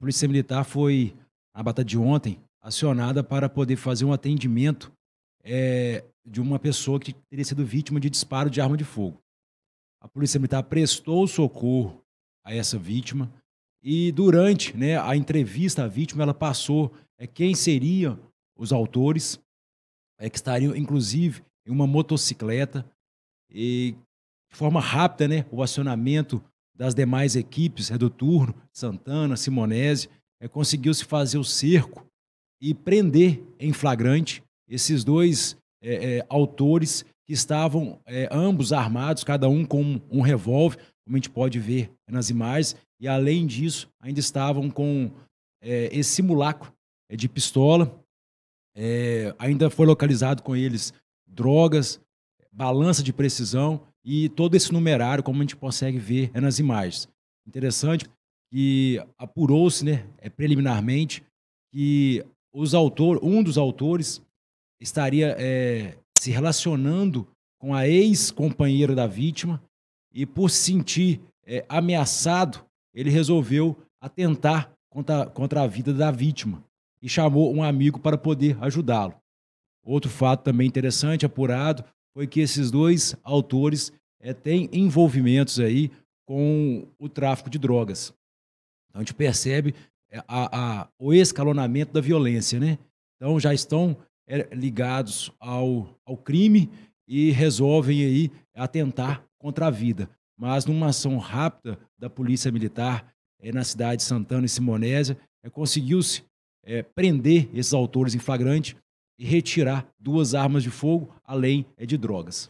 Polícia Militar foi, na data de ontem, acionada para poder fazer um atendimento é, de uma pessoa que teria sido vítima de disparo de arma de fogo. A Polícia Militar prestou socorro a essa vítima e durante né, a entrevista à vítima ela passou é, quem seriam os autores, é, que estariam inclusive em uma motocicleta e de forma rápida né, o acionamento das demais equipes, Reduturno, é Santana, Simonese, é, conseguiu-se fazer o cerco e prender em flagrante esses dois é, é, autores que estavam é, ambos armados, cada um com um, um revólver, como a gente pode ver nas imagens, e além disso, ainda estavam com é, esse simulacro de pistola. ainda foi localizado com eles drogas, balança de precisão e todo esse numerário, como a gente consegue ver é nas imagens. Interessante que apurou-se, né, é, preliminarmente, que os autor, um dos autores estaria é, se relacionando com a ex-companheira da vítima e, por se sentir é, ameaçado, ele resolveu atentar contra, contra a vida da vítima e chamou um amigo para poder ajudá-lo. Outro fato também interessante, apurado, foi que esses dois autores é, têm envolvimentos aí com o tráfico de drogas. Então a gente percebe eh, a, a, o escalonamento da violência, né? Então já estão é, ligados ao, ao crime e resolvem aí atentar contra a vida. Mas numa ação rápida da Polícia Militar é, na cidade de Santana e Simonésia, é, conseguiu-se prender esses autores em flagrante e retirar duas armas de fogo, além é de drogas.